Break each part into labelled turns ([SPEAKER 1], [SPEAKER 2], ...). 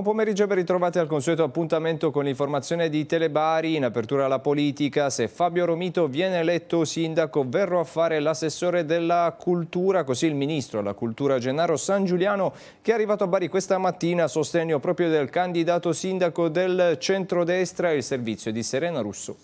[SPEAKER 1] Buon pomeriggio e ben ritrovati al consueto appuntamento con l'informazione di Telebari. In apertura alla politica, se Fabio Romito viene eletto sindaco, verrò a fare l'assessore della cultura, così il ministro della cultura Gennaro San Giuliano, che è arrivato a Bari questa mattina a sostegno proprio del candidato sindaco del centrodestra, il servizio di Serena Russo.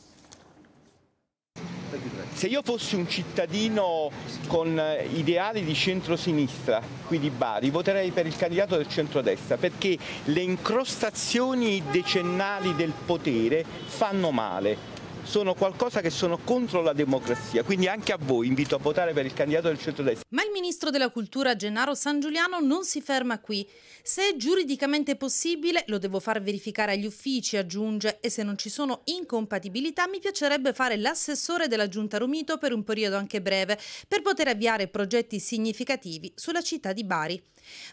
[SPEAKER 2] Se io fossi un cittadino con eh, ideali di centrosinistra qui di Bari, voterei per il candidato del centrodestra perché le incrostazioni decennali del potere fanno male sono qualcosa che sono contro la democrazia. Quindi anche a voi invito a votare per il candidato del centrodestra.
[SPEAKER 3] Ma il ministro della cultura Gennaro San Giuliano non si ferma qui. Se è giuridicamente possibile, lo devo far verificare agli uffici, aggiunge, e se non ci sono incompatibilità mi piacerebbe fare l'assessore della giunta Romito per un periodo anche breve, per poter avviare progetti significativi sulla città di Bari.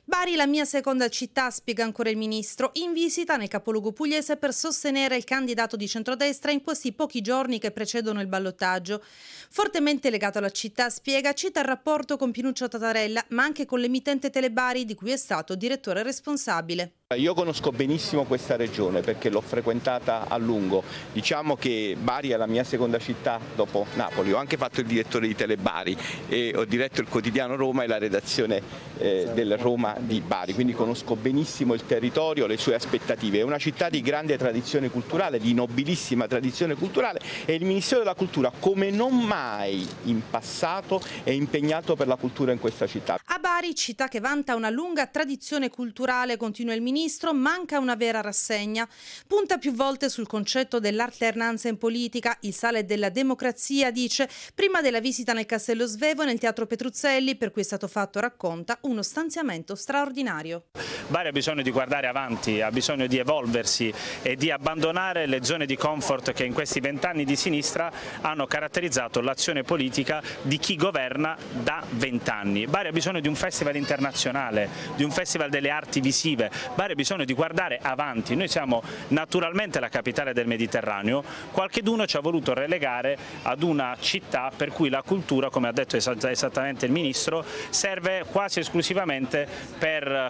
[SPEAKER 3] Bari, la mia seconda città, spiega ancora il ministro, in visita nel capoluogo pugliese per sostenere il candidato di centrodestra in questi pochi giorni che precedono il ballottaggio. Fortemente legato alla città, spiega, cita il rapporto con Pinuccio Tatarella, ma anche con l'emittente Telebari di cui è stato direttore responsabile.
[SPEAKER 2] Io conosco benissimo questa regione perché l'ho frequentata a lungo. Diciamo che Bari è la mia seconda città dopo Napoli. Ho anche fatto il direttore di Telebari e ho diretto il quotidiano Roma e la redazione eh, certo. del Roma di Bari. Quindi conosco benissimo il territorio, le sue aspettative. È una città di grande tradizione culturale, di nobilissima tradizione culturale e il Ministero della Cultura, come non mai in passato, è impegnato per la cultura in questa città. A
[SPEAKER 3] Bari, città che vanta una lunga tradizione culturale, continua il Ministro ministro, manca una vera rassegna. Punta più volte sul concetto dell'alternanza in politica. Il sale della democrazia dice, prima della visita nel Castello Svevo e nel Teatro Petruzzelli, per cui è stato fatto, racconta, uno stanziamento straordinario.
[SPEAKER 4] Bari ha bisogno di guardare avanti, ha bisogno di evolversi e di abbandonare le zone di comfort che in questi vent'anni di sinistra hanno caratterizzato l'azione politica di chi governa da vent'anni. Bari ha bisogno di un festival internazionale, di un festival delle arti visive. Bari fare bisogna di guardare avanti, noi siamo naturalmente la capitale del Mediterraneo, qualcheduno ci ha voluto relegare ad una città per cui la cultura, come ha detto esattamente il Ministro, serve quasi esclusivamente per eh,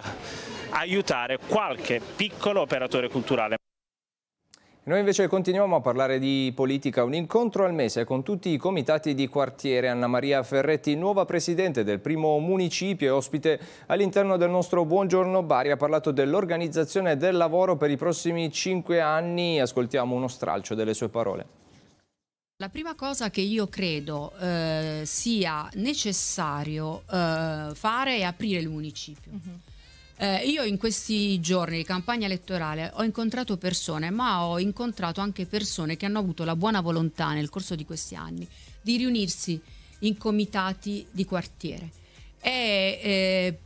[SPEAKER 4] aiutare qualche piccolo operatore culturale.
[SPEAKER 1] Noi invece continuiamo a parlare di politica, un incontro al mese con tutti i comitati di quartiere. Anna Maria Ferretti, nuova presidente del primo municipio e ospite all'interno del nostro Buongiorno Bari, ha parlato dell'organizzazione del lavoro per i prossimi cinque anni. Ascoltiamo uno stralcio delle sue parole.
[SPEAKER 5] La prima cosa che io credo eh, sia necessario eh, fare è aprire il municipio. Uh mhm. -huh eh, io in questi giorni di campagna elettorale ho incontrato persone, ma ho incontrato anche persone che hanno avuto la buona volontà nel corso di questi anni di riunirsi in comitati di quartiere. E, eh,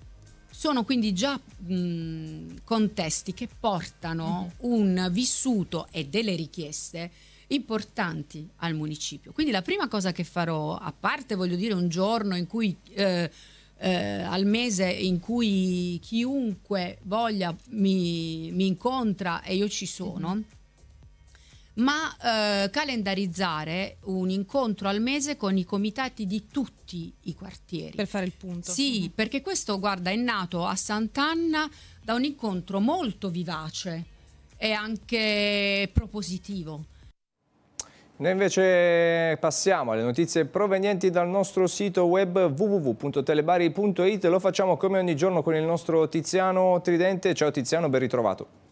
[SPEAKER 5] sono quindi già mh, contesti che portano mm-hmm. un vissuto e delle richieste importanti al municipio. Quindi la prima cosa che farò, a parte voglio dire un giorno in cui... Eh, eh, al mese in cui chiunque voglia mi, mi incontra e io ci sono, ma eh, calendarizzare un incontro al mese con i comitati di tutti i quartieri. Per fare il punto. Sì, mm. perché questo, guarda, è nato a Sant'Anna da un incontro molto vivace e anche propositivo
[SPEAKER 1] noi invece passiamo alle notizie provenienti dal nostro sito web www.telebari.it, lo facciamo come ogni giorno con il nostro Tiziano Tridente. Ciao Tiziano, ben ritrovato.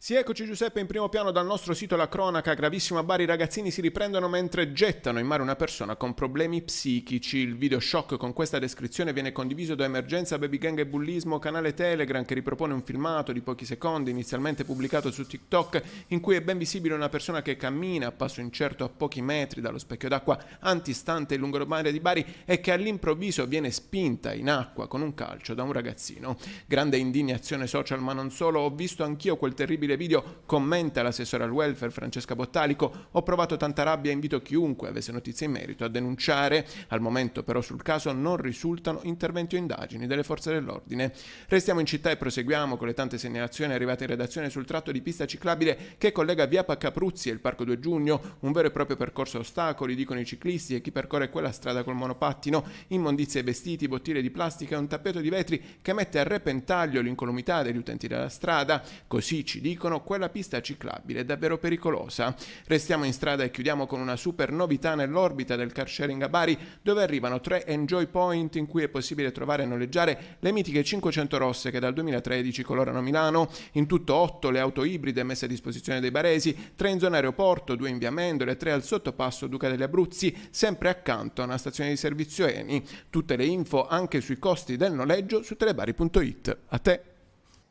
[SPEAKER 6] Sì, eccoci Giuseppe in primo piano dal nostro sito La Cronaca, gravissima Bari, i ragazzini si riprendono mentre gettano in mare una persona con problemi psichici. Il video shock con questa descrizione viene condiviso da Emergenza Baby Gang e Bullismo, canale Telegram che ripropone un filmato di pochi secondi inizialmente pubblicato su TikTok in cui è ben visibile una persona che cammina a passo incerto a pochi metri dallo specchio d'acqua antistante il lungomare di Bari e che all'improvviso viene spinta in acqua con un calcio da un ragazzino. Grande indignazione social ma non solo, ho visto anch'io quel terribile disponibile video, commenta l'assessore al welfare Francesca Bottalico. Ho provato tanta rabbia e invito chiunque avesse notizie in merito a denunciare. Al momento però sul caso non risultano interventi o indagini delle forze dell'ordine. Restiamo in città e proseguiamo con le tante segnalazioni arrivate in redazione sul tratto di pista ciclabile che collega via Paccapruzzi e il Parco 2 Giugno, un vero e proprio percorso a ostacoli, dicono i ciclisti e chi percorre quella strada col monopattino, immondizie vestiti, bottiglie di plastica e un tappeto di vetri che mette a repentaglio l'incolumità degli utenti della strada, così ci dicono dicono quella pista ciclabile è davvero pericolosa. Restiamo in strada e chiudiamo con una super novità nell'orbita del car sharing a Bari, dove arrivano tre enjoy point in cui è possibile trovare e noleggiare le mitiche 500 rosse che dal 2013 colorano Milano, in tutto 8 le auto ibride messe a disposizione dei baresi, 3 in zona aeroporto, 2 in via Mendole, 3 al sottopasso Duca degli Abruzzi, sempre accanto a una stazione di servizio Eni. Tutte le info anche sui costi del noleggio su telebari.it. A te!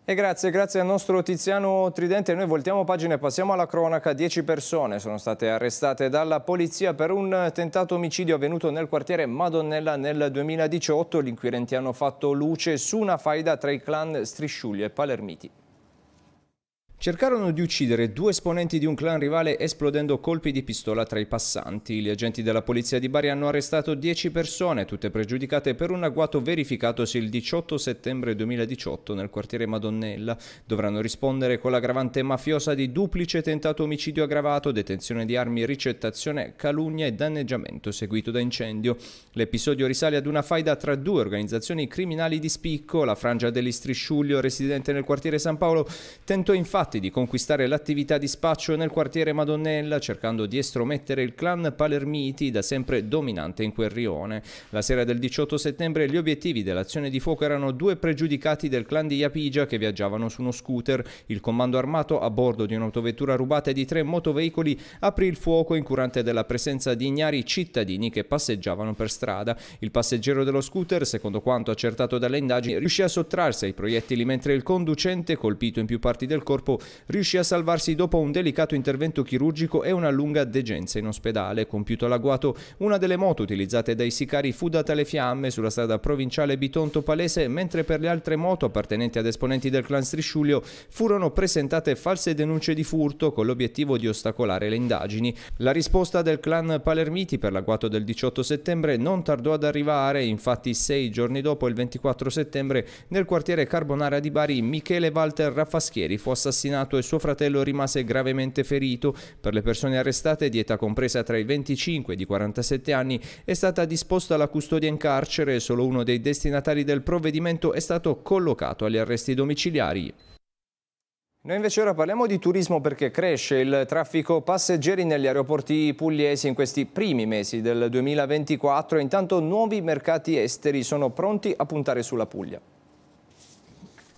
[SPEAKER 6] E grazie, grazie al nostro Tiziano Tridente. Noi voltiamo
[SPEAKER 1] pagina e passiamo alla cronaca. Dieci persone sono state arrestate dalla polizia per un tentato omicidio avvenuto nel quartiere Madonnella nel 2018. Gli inquirenti hanno fatto luce su una faida tra i clan Strisciulli e Palermiti. Cercarono di uccidere due esponenti di un clan rivale esplodendo colpi di pistola tra i passanti. Gli agenti della polizia di Bari hanno arrestato 10 persone, tutte pregiudicate per un agguato verificatosi il 18 settembre 2018 nel quartiere Madonnella. Dovranno rispondere con l'aggravante mafiosa di duplice tentato omicidio aggravato, detenzione di armi, ricettazione, calunnia e danneggiamento seguito da incendio. L'episodio risale ad una faida tra due organizzazioni criminali di spicco. La frangia dell'Istrisciuglio, residente nel quartiere San Paolo, tentò infatti infatti di conquistare l'attività di spaccio nel quartiere Madonnella, cercando di estromettere il clan Palermiti, da sempre dominante in quel rione. La sera del 18 settembre gli obiettivi dell'azione di fuoco erano due pregiudicati del clan di Iapigia che viaggiavano su uno scooter. Il comando armato, a bordo di un'autovettura rubata e di tre motoveicoli, aprì il fuoco incurante della presenza di ignari cittadini che passeggiavano per strada. Il passeggero dello scooter, secondo quanto accertato dalle indagini, riuscì a sottrarsi ai proiettili mentre il conducente, colpito in più parti del corpo, Riuscì a salvarsi dopo un delicato intervento chirurgico e una lunga degenza in ospedale. Compiuto l'agguato, una delle moto utilizzate dai sicari fu data alle fiamme sulla strada provinciale Bitonto Palese, mentre per le altre moto appartenenti ad esponenti del clan Strisciulio furono presentate false denunce di furto con l'obiettivo di ostacolare le indagini. La risposta del clan Palermiti per l'agguato del 18 settembre non tardò ad arrivare, infatti sei giorni dopo, il 24 settembre, nel quartiere Carbonara di Bari, Michele Walter Raffaschieri fu assassinato assassinato e suo fratello rimase gravemente ferito. Per le persone arrestate di età compresa tra i 25 e i 47 anni è stata disposta la custodia in carcere e solo uno dei destinatari del provvedimento è stato collocato agli arresti domiciliari. Noi invece ora parliamo di turismo perché cresce il traffico passeggeri negli aeroporti pugliesi in questi primi mesi del 2024 e intanto nuovi mercati esteri sono pronti a puntare sulla Puglia.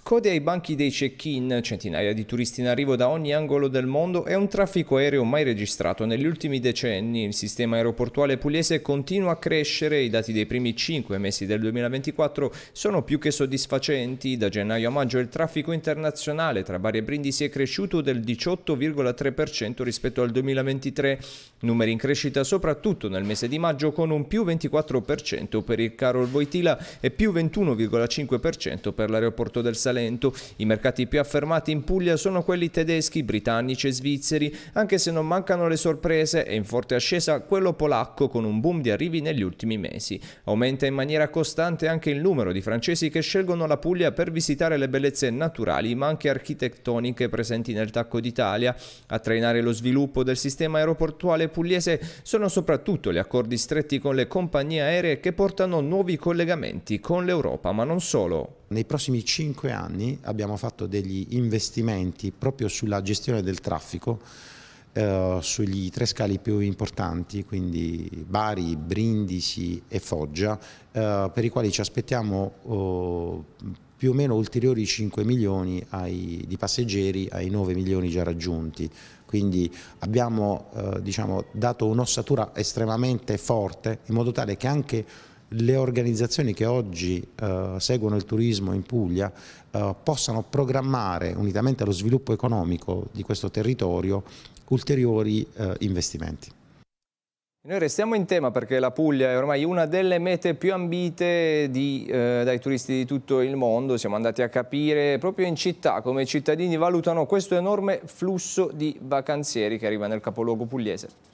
[SPEAKER 1] Code ai banchi dei check-in, centinaia di turisti in arrivo da ogni angolo del mondo e un traffico aereo mai registrato negli ultimi decenni. Il sistema aeroportuale pugliese continua a crescere, i dati dei primi 5 mesi del 2024 sono più che soddisfacenti. Da gennaio a maggio il traffico internazionale tra Bari e Brindisi è cresciuto del 18,3% rispetto al 2023, numeri in crescita soprattutto nel mese di maggio con un più 24% per il Carol Voitila e più 21,5% per l'aeroporto del Salerno talento. I mercati più affermati in Puglia sono quelli tedeschi, britannici e svizzeri, anche se non mancano le sorprese e in forte ascesa quello polacco con un boom di arrivi negli ultimi mesi. Aumenta in maniera costante anche il numero di francesi che scelgono la Puglia per visitare le bellezze naturali ma anche architettoniche presenti nel tacco d'Italia. A trainare lo sviluppo del sistema aeroportuale pugliese sono soprattutto gli accordi stretti con le compagnie aeree che portano nuovi collegamenti
[SPEAKER 2] con l'Europa, ma non solo. Nei prossimi cinque anni abbiamo fatto degli investimenti proprio sulla gestione del traffico eh, sugli tre scali più importanti, quindi Bari, Brindisi e Foggia, eh, per i quali ci aspettiamo oh, più o meno ulteriori 5 milioni ai, di passeggeri ai 9 milioni già raggiunti. Quindi abbiamo eh, diciamo, dato un'ossatura estremamente forte in modo tale che anche le organizzazioni che oggi eh, seguono il turismo in Puglia eh, possano programmare, unitamente allo sviluppo economico di questo territorio, ulteriori eh, investimenti.
[SPEAKER 1] Noi restiamo in tema perché la Puglia è ormai una delle mete più ambite di, eh, dai turisti di tutto il mondo. Siamo andati a capire proprio in città come i cittadini valutano questo enorme flusso di vacanzieri che arriva nel capoluogo pugliese.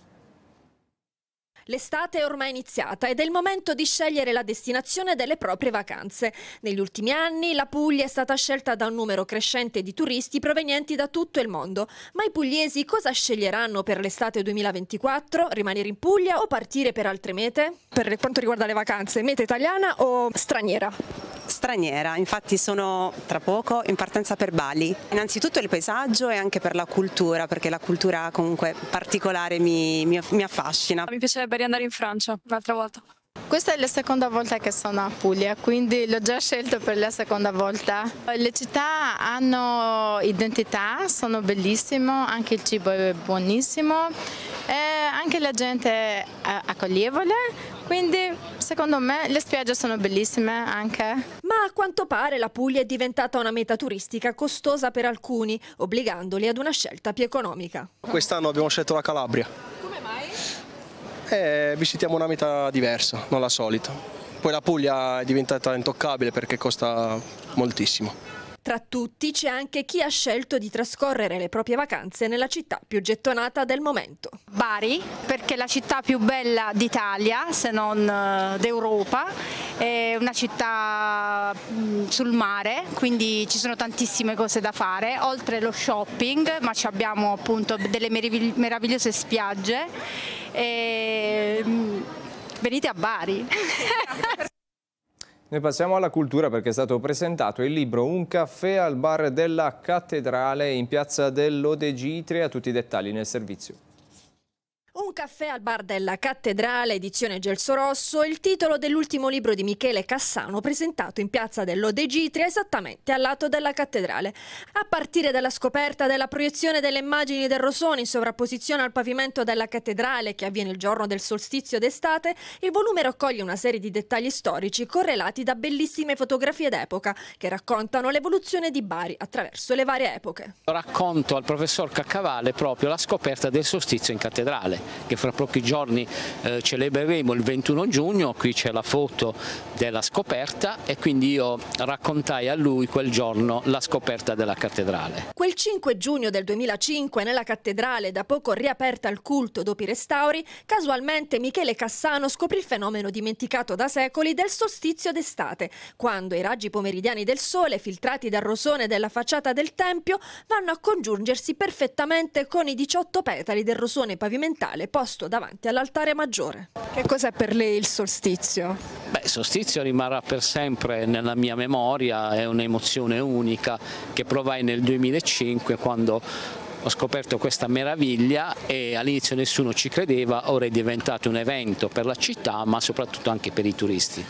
[SPEAKER 7] L'estate è ormai iniziata ed è il momento di scegliere la destinazione delle proprie vacanze. Negli ultimi anni la Puglia è stata scelta da un numero crescente di turisti provenienti da tutto il mondo. Ma i pugliesi cosa sceglieranno per l'estate 2024? Rimanere in Puglia o partire per altre mete? Per quanto riguarda le vacanze, meta italiana o straniera? straniera, infatti
[SPEAKER 3] sono tra poco in partenza per Bali. Innanzitutto il paesaggio e anche per la cultura, perché la cultura comunque particolare mi, mi, mi affascina.
[SPEAKER 5] Mi piacerebbe vorrebbe riandare in Francia un'altra volta. Questa è la seconda volta che sono a Puglia, quindi l'ho già scelto per la seconda volta. Le città hanno identità, sono bellissime, anche il cibo è buonissimo, e anche la gente è accoglievole, quindi secondo me le spiagge sono bellissime anche. Ma a quanto pare
[SPEAKER 7] la Puglia è diventata una meta turistica costosa per alcuni, obbligandoli ad una scelta più economica.
[SPEAKER 4] Quest'anno abbiamo scelto la Calabria e visitiamo una meta diversa, non la solita. Poi la Puglia è diventata intoccabile perché costa moltissimo.
[SPEAKER 7] Tra tutti c'è anche chi ha scelto di trascorrere le proprie vacanze nella
[SPEAKER 5] città più gettonata del momento. Bari, perché è la città più bella d'Italia, se non eh, d'Europa, è una città mm, sul mare, quindi ci sono tantissime cose da fare, oltre lo shopping, ma abbiamo appunto delle meravigliose spiagge e ehm, venite a Bari.
[SPEAKER 1] Noi passiamo alla cultura perché è stato presentato il libro Un caffè al bar della cattedrale in piazza dell'Odegitria, tutti i dettagli nel servizio
[SPEAKER 7] caffè al bar della Cattedrale, edizione Gelso Rosso, il titolo dell'ultimo libro di Michele Cassano presentato in piazza dell'Odegitria esattamente al lato della Cattedrale. A partire dalla scoperta della proiezione delle immagini del Rosone in sovrapposizione al pavimento della Cattedrale che avviene il giorno del solstizio d'estate, il volume raccoglie una serie di dettagli storici correlati da bellissime fotografie d'epoca che raccontano l'evoluzione di Bari attraverso le varie epoche.
[SPEAKER 2] Racconto al professor Caccavale proprio la scoperta del solstizio in Cattedrale che fra pochi giorni eh, celebreremo il 21 giugno, qui c'è la foto della scoperta e quindi io raccontai a lui quel giorno la scoperta della cattedrale.
[SPEAKER 7] Quel 5 giugno del 2005 nella cattedrale da poco riaperta al culto dopo i restauri, casualmente Michele Cassano scoprì il fenomeno dimenticato da secoli del solstizio d'estate, quando i raggi pomeridiani del sole filtrati dal rosone della facciata del tempio vanno a congiungersi perfettamente con i 18 petali del rosone pavimentale posto davanti all'altare maggiore. Che cos'è per lei il solstizio?
[SPEAKER 2] Beh, il solstizio rimarrà per sempre nella mia memoria, è un'emozione unica che provai nel 2005 quando ho scoperto questa meraviglia e all'inizio nessuno ci credeva, ora è diventato un evento per la città ma soprattutto anche per i turisti.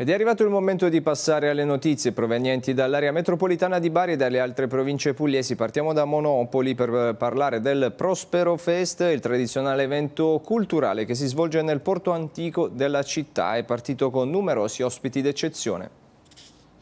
[SPEAKER 1] Ed è arrivato il momento di passare alle notizie provenienti dall'area metropolitana di Bari e dalle altre province pugliesi. Partiamo da Monopoli per eh, parlare del Prospero Fest, il tradizionale evento culturale che si svolge nel porto antico della città. È partito con numerosi ospiti d'eccezione.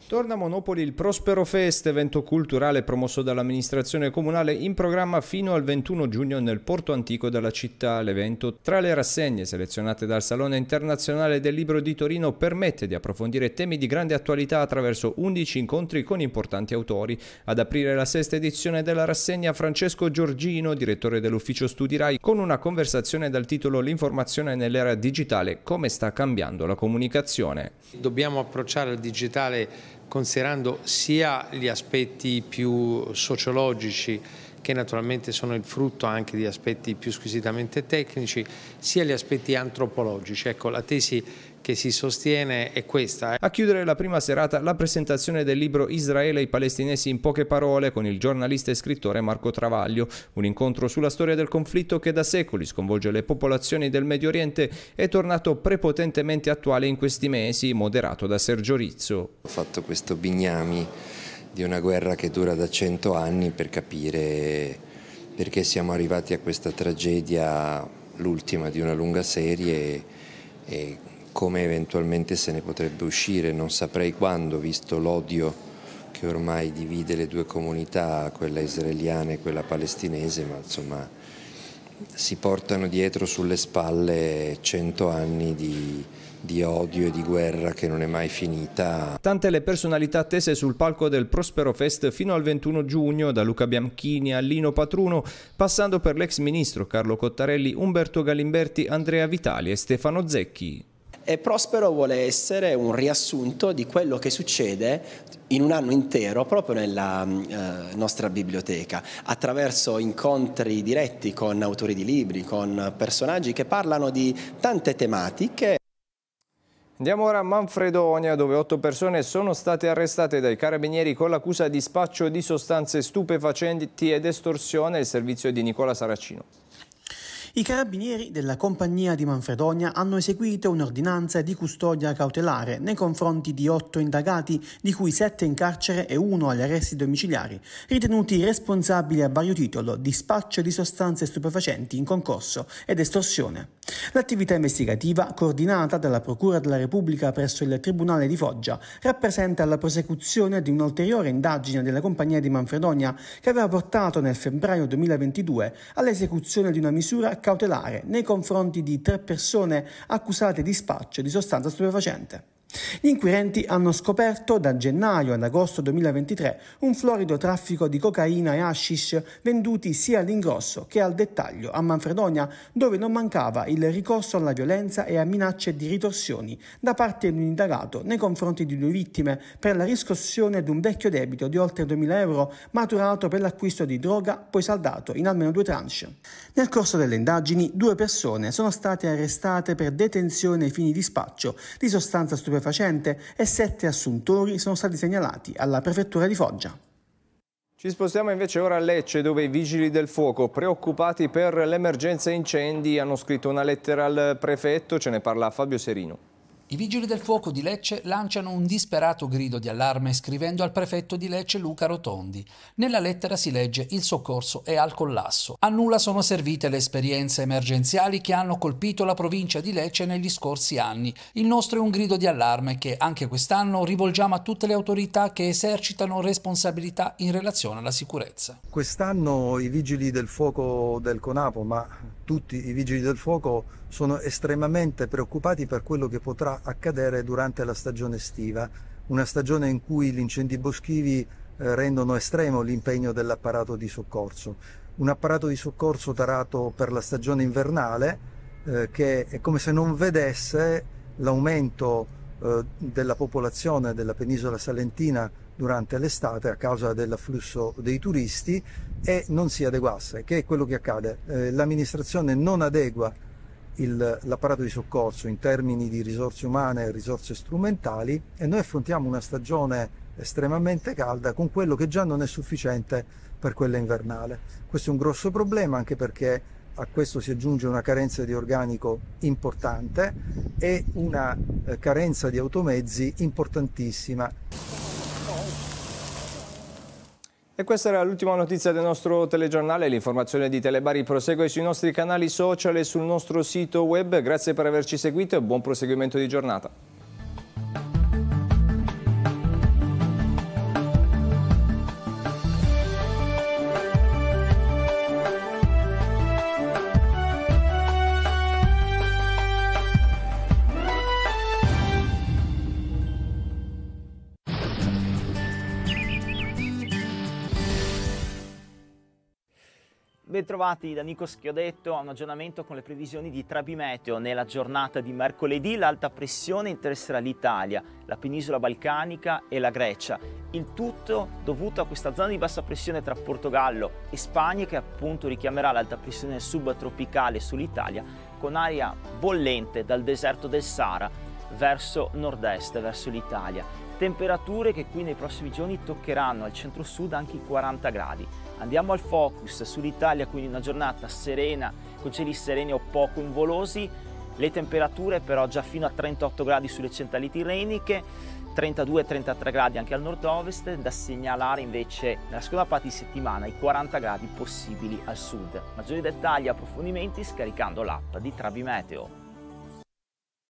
[SPEAKER 1] Torna a Monopoli il Prospero Fest, evento culturale promosso dall'amministrazione comunale in programma fino al 21 giugno nel porto antico della città. L'evento, tra le rassegne selezionate dal Salone Internazionale del Libro di Torino, permette di approfondire temi di grande attualità attraverso 11 incontri con importanti autori. Ad aprire la sesta edizione della rassegna Francesco Giorgino, direttore dell'ufficio Studi RAI, con una conversazione dal titolo L'informazione nell'era digitale, come sta cambiando la comunicazione. Dobbiamo approcciare il digitale considerando sia gli aspetti più sociologici che naturalmente sono il frutto anche di aspetti più squisitamente tecnici, sia gli aspetti antropologici. Ecco, la tesi che si sostiene è questa. A chiudere la prima serata la presentazione del libro Israele e i palestinesi in poche parole con il giornalista e scrittore Marco Travaglio, un incontro sulla storia del conflitto che da secoli sconvolge le popolazioni del Medio Oriente è tornato prepotentemente attuale in questi mesi, moderato da Sergio Rizzo. Ho
[SPEAKER 8] fatto questo bignami di una guerra che dura da cento anni per capire perché siamo arrivati a questa tragedia, l'ultima di una lunga serie e come eventualmente se ne potrebbe uscire, non saprei quando, visto l'odio che ormai divide le due comunità, quella israeliana e quella palestinese, ma insomma si portano dietro sulle spalle cento anni di, di odio e di guerra che non è mai finita.
[SPEAKER 1] Tante le personalità attese sul palco del Prospero Fest fino al 21 giugno, da Luca Bianchini a Lino Patruno, passando per l'ex ministro Carlo Cottarelli, Umberto Galimberti, Andrea Vitali e Stefano Zecchi. E Prospero
[SPEAKER 4] vuole essere un riassunto di quello che succede in un anno intero proprio nella mm, eh, nostra biblioteca, attraverso incontri diretti con autori di libri, con personaggi che parlano di
[SPEAKER 1] tante tematiche. Andiamo ora a Manfredonia, dove otto persone sono state arrestate dai carabinieri con l'accusa di spaccio di sostanze stupefacenti ed estorsione al servizio di Nicola Saracino.
[SPEAKER 4] I carabinieri della compagnia di Manfredonia hanno eseguito un'ordinanza di custodia cautelare nei confronti di otto indagati, di cui sette in carcere e uno agli arresti domiciliari, ritenuti responsabili a vario titolo di spaccio di sostanze stupefacenti in concorso ed estorsione. L'attività investigativa, coordinata dalla Procura della Repubblica presso il Tribunale di Foggia, rappresenta la prosecuzione di un'ulteriore indagine della compagnia di Manfredonia che aveva portato nel febbraio 2022 all'esecuzione di una misura cautelare nei confronti di tre persone accusate di spaccio di sostanza stupefacente. Gli inquirenti hanno scoperto da gennaio ad agosto 2023 un florido traffico di cocaina e hashish venduti sia all'ingrosso che al dettaglio a Manfredonia, dove non mancava il ricorso alla violenza e a minacce di ritorsioni da parte di un indagato nei confronti di due vittime per la riscossione di un vecchio debito di oltre 2000 euro maturato per l'acquisto di droga poi saldato in almeno due tranche. Nel corso delle indagini due persone sono state arrestate per detenzione ai fini di spaccio di sostanza stupefacente stupefacente e sette assuntori sono stati segnalati alla prefettura di Foggia.
[SPEAKER 1] Ci spostiamo invece ora a Lecce dove i vigili del fuoco preoccupati per l'emergenza incendi hanno scritto una lettera al prefetto, ce ne parla Fabio Serino.
[SPEAKER 8] I vigili del fuoco di Lecce lanciano un disperato grido di allarme scrivendo al prefetto di Lecce Luca Rotondi. Nella lettera si legge il soccorso è al collasso. A nulla sono servite le esperienze emergenziali che hanno colpito la provincia di Lecce negli scorsi anni. Il nostro è un grido di allarme che anche quest'anno rivolgiamo a tutte le autorità che esercitano responsabilità in relazione alla sicurezza. Quest'anno i vigili del fuoco del CONAPO, ma tutti i vigili del fuoco sono estremamente preoccupati per quello che potrà accadere durante la stagione estiva, una stagione in cui gli incendi boschivi eh, rendono estremo l'impegno dell'apparato di soccorso. Un apparato di soccorso tarato per la stagione invernale eh, che è come se non vedesse l'aumento eh, della popolazione della penisola salentina durante l'estate a causa dell'afflusso dei turisti e non si adeguasse, che è quello che accade. Eh, l'amministrazione non adegua il, l'apparato di soccorso in termini di risorse umane e risorse strumentali e noi affrontiamo una stagione estremamente calda con quello che già non è sufficiente per quella invernale. Questo è un grosso problema anche perché a questo si aggiunge una carenza di organico importante e una eh, carenza di automezzi importantissima. E questa era l'ultima notizia del nostro
[SPEAKER 1] telegiornale. L'informazione di Telebari prosegue sui nostri canali social e sul nostro sito web. Grazie per averci seguito e buon proseguimento di giornata.
[SPEAKER 4] trovati da Nico Schiodetto a un aggiornamento con le previsioni di Trabimeteo. Nella giornata di mercoledì l'alta pressione interesserà l'Italia, la penisola balcanica e la Grecia. Il tutto dovuto a questa zona di bassa pressione tra Portogallo e Spagna che appunto richiamerà l'alta pressione subtropicale sull'Italia con aria bollente dal deserto del Sahara verso nord-est, verso l'Italia temperature che qui nei prossimi giorni toccheranno al centro-sud anche i 40 gradi. Andiamo al focus sull'Italia, quindi una giornata serena, con cieli sereni o poco involosi. le temperature però già fino a 38 gradi sulle centrali tirreniche, 32-33 gradi anche al nord-ovest, da segnalare invece nella seconda parte di settimana i 40 gradi possibili al sud. Maggiori dettagli e approfondimenti scaricando l'app di Trabimeteo.